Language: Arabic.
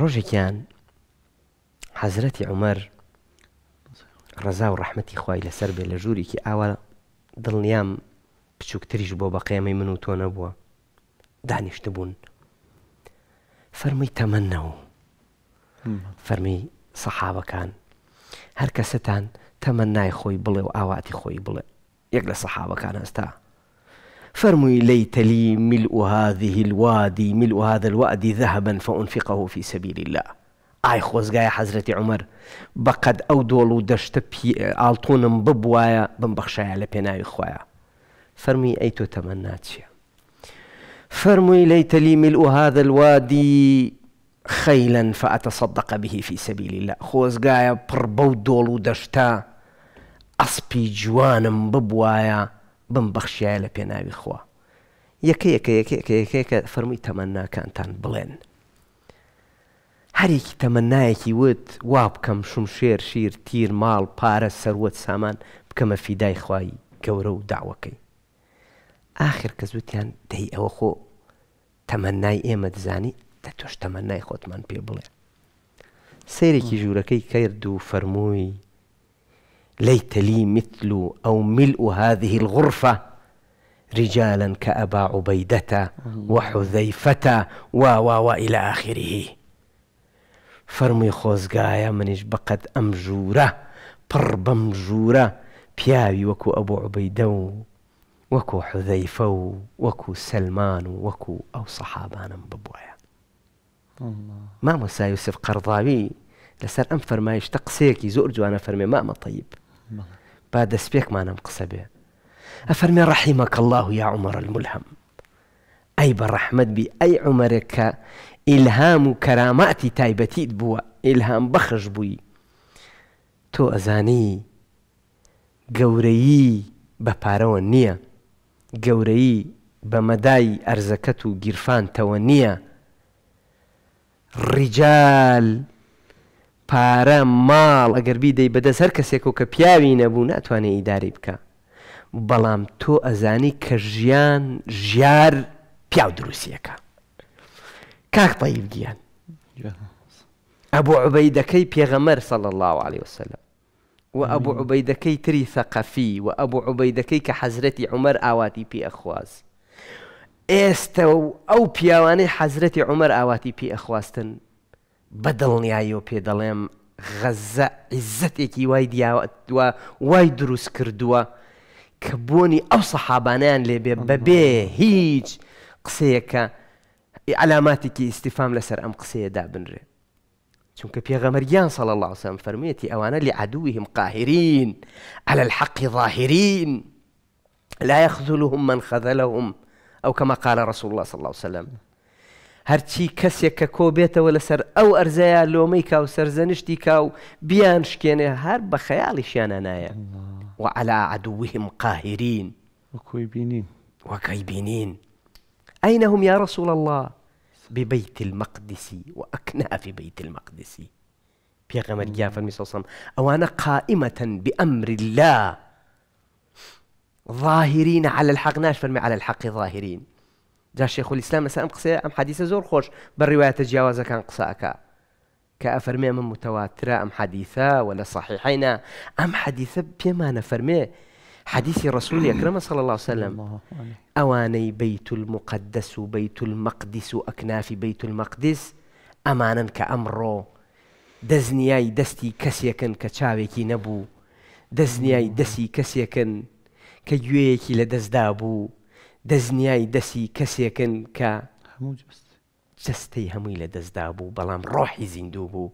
ڕۆژێکیان حەزرەتی عمەر ڕزا و ڕحمەتی خی لەسەر بێ لە ژوورێکی ئاوا دڵنیام بچووکتریش بۆ بە قیەمەی من و تۆ نەبووە دانیشت بوون فەرمی تەمەنەوە فەرمی سەحاوەکان هەر کەسەتان تەمە نای خۆی بڵێ و ئاواتی خۆی بڵێ یەک لە سەحاوەکان ئەستا فارمي ليت لي ملء هذه الوادي ملء هذا الوادي ذهبا فأنفقه في سبيل الله اي خوز جاي حضرت عمر بقد او دولو دشت بي التون ببوايا بەخشایە لە پێناوی خۆیە فەرمی ئەی تۆ تەمە ناچیە فەرمووی لەی تەلیمیل و هادەوادی خەیلەن فەتە سەدەقە بهی فی سەبیلی لە خۆزگایە پڕ بەو دۆڵ جوانم ببوايا بم بەخشیایە لە پێناوی خوا یەکە یەکە یەکە یەکەیەکە فەرمووی تەمەناکانتان بڵێن هەرێکی تەمەنایەکی وت وا بکەم شوم شێر شیر تیر ماڵ پارە سەروەت سامان بکەمە فیدای خوای گەورە و داوەکەی آخر کە زووتیان دەی ئەوە خۆ تەمەنای ئێمە دزانی دە تۆش تەمەنای خۆتمان پێ بڵێ سیرێکی ژوورەکەی کرد و فەرمووی ليت لي مثل أو ملء هذه الغرفة رجالا كأبا عبيدة وحذيفة و و وإلى آخره فرمي خوز قايا من ئەم أمجورة پڕ بياوي وكو ابو عبيده وكو حذيفه وكو سلمان وكو او وەکو سلمان و وەکو ئەو سەحابانم ببووە مامۆسا یوسف قەرضاوی لەسەر ئەم فەرمایشتە قسەیەکی زۆر جوانە فەرمێ طيب سبيك ما قسە بێ أفرمي رحمك الله يا عمر الملهم أي بە بي أي عمرك إلهام كراماتي تايبتي بوا إلهام بخش بوي تو أزاني قوريي تۆ ئەزانی قوريي بە پارەوە نییە گەورەیی بە مەدای ئەرزەکەت و نییە ڕیجال پارە ماڵ ئەگەر بیدەی بەدەست هەر کەسێک و کە پیاوی نەبوو ناتوانێت ئیداری بکە بەڵام تۆ ئەزانی کە ژیان ژیار پیا دروستیەکە کاک پەیب گیان ئەبوو عبەیدەکەی پێغەمەر سەڵ الله عليه وسلم و ئەبوو عبەیدەکەی تری سەقەفی و ئەبوو عبەیدەکەی کە حەزرەتی عمەر ئاواتی پێ ئەخواز ئێستا و ئەو پیاوانەی حەزرەتی عمەر ئاواتی پێ ئەخواستن بەدڵنیاییەوە پێ دەڵێم غەزە عیزەتێکی وای دیوە وای دروست کردووە کە بۆنی ئەو سەحابانیان لێبێ بەبێ هیچ قسەیەکە علاماتێکی ئیسیفام لەسەر ئەم قسەیەدا بنرێ چونکە پێغەمەریان سەڵ الله وسلم فەرموویەتی ئەوانە لعدوهم قاهرین على الحق ظاهرين لا يخذلهم من خذلهم أو كما قال رسول الله صلى الله عليه وسلم هەرچی کەسێک کە کۆبێتەوە لەسەر ئەو ئەرزەیە لۆمەی کا و سەرزەنیشتی کا و بیان شکێنێ هەر بە خەیاڵیشیانە نایە وعلى عدوهم قاهرين وكوي بينين وكي بینین أين هم يا رسول الله ببيت المقدس وأكناف بيت المقدس صلى الله عليه أو أنا قائمة بأمر الله ظاهرين على الحق ناش فرمي على الحق ظاهرين جا شيخ الاسلام مثلا ئەم ام ئەم زور خوش خۆش بە كان جیاوازەکان قساکە کە من متواترة ام حديثه ولا صحيحين ام حديثه بما نفرمي حديث رسول أكرم صلى الله عليه وسلم أواني بيت المقدس بيت المقدس أكناف بيت المقدس أمانا كأمرو دزنياي دستي كسيكن كتشاويكي نبو دزنياي دسي كسيكن كجويكي لدزدابو دەستنیایی دەسی کەسێکن کە جستەی هەمووی لە دەستدا بوو بەڵام ڕۆحی زیندوو بوو.